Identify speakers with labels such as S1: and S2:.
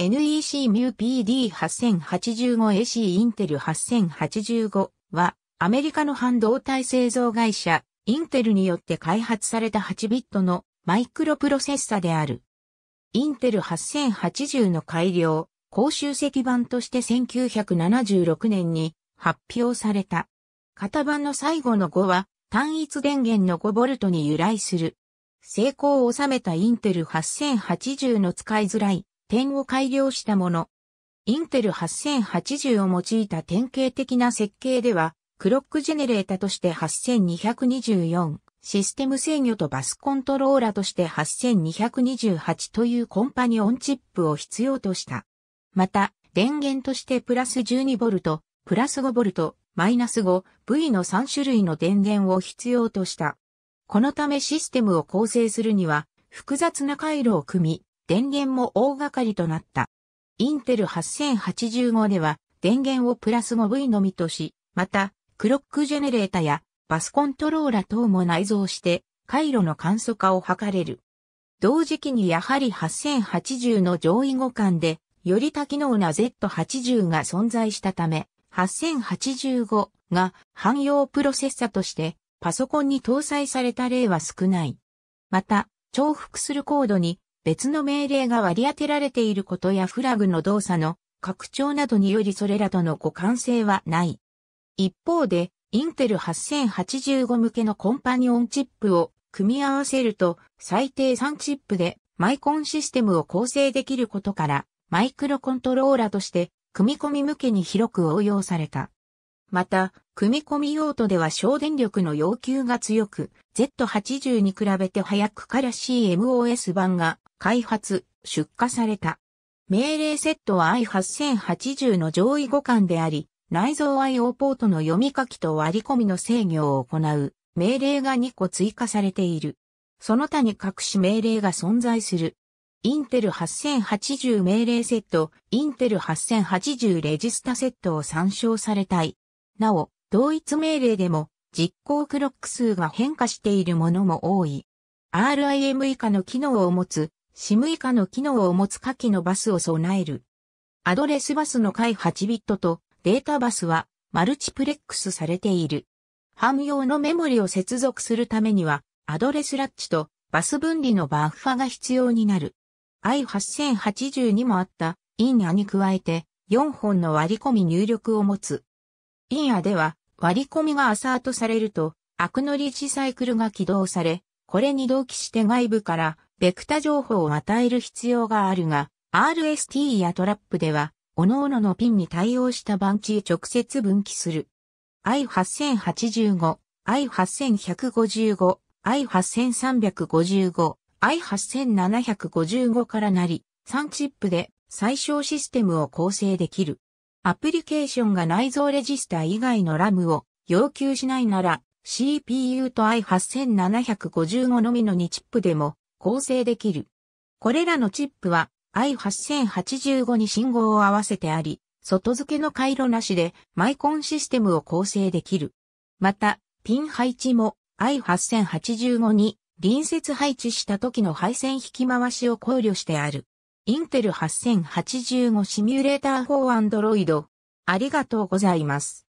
S1: NEC MU PD8085AC インテル8085はアメリカの半導体製造会社インテルによって開発された8ビットのマイクロプロセッサである。インテル8080の改良、公衆積版として1976年に発表された。型番の最後の5は単一電源の 5V に由来する。成功を収めたインテル8080の使いづらい点を改良したもの。インテル8080を用いた典型的な設計では、クロックジェネレータとして8224、システム制御とバスコントローラとして8228というコンパニオンチップを必要とした。また、電源としてプラス 12V、プラス 5V、マイナス 5V の3種類の電源を必要とした。このためシステムを構成するには、複雑な回路を組み、電源も大掛かりとなった。インテル8085では電源をプラス 5V のみとし、また、クロックジェネレータやバスコントローラ等も内蔵して、回路の簡素化を図れる。同時期にやはり8080の上位互換で、より多機能な Z80 が存在したため、8085が汎用プロセッサとしてパソコンに搭載された例は少ない。また、重複するコードに別の命令が割り当てられていることやフラグの動作の拡張などによりそれらとの互換性はない。一方で、インテル8085向けのコンパニオンチップを組み合わせると最低3チップでマイコンシステムを構成できることからマイクロコントローラーとして組み込み向けに広く応用された。また、組み込み用途では省電力の要求が強く、Z80 に比べて早くから CMOS 版が開発、出荷された。命令セットは i8080 の上位互換であり、内蔵 IO ポートの読み書きと割り込みの制御を行う命令が2個追加されている。その他に隠し命令が存在する。インテル8080命令セット、インテル8080レジスタセットを参照されたい。なお、同一命令でも実行クロック数が変化しているものも多い。RIM 以下の機能を持つ SIM 以下の機能を持つ下記のバスを備える。アドレスバスの回8ビットとデータバスはマルチプレックスされている。汎用のメモリを接続するためにはアドレスラッチとバス分離のバッファが必要になる。i8080 にもあったインアに加えて4本の割り込み入力を持つ。インアでは割り込みがアサートされるとアクノリジサイクルが起動され、これに同期して外部からベクタ情報を与える必要があるが、RST やトラップでは、各々のピンに対応したバンチへ直接分岐する。I8085、I8155、I8355、I8755 からなり、3チップで最小システムを構成できる。アプリケーションが内蔵レジスタ以外のラムを要求しないなら、CPU と I8755 のみの2チップでも構成できる。これらのチップは i8085 に信号を合わせてあり、外付けの回路なしでマイコンシステムを構成できる。また、ピン配置も i8085 に隣接配置した時の配線引き回しを考慮してある。インテル8085シミュレーター4アンドロイド。ありがとうございます。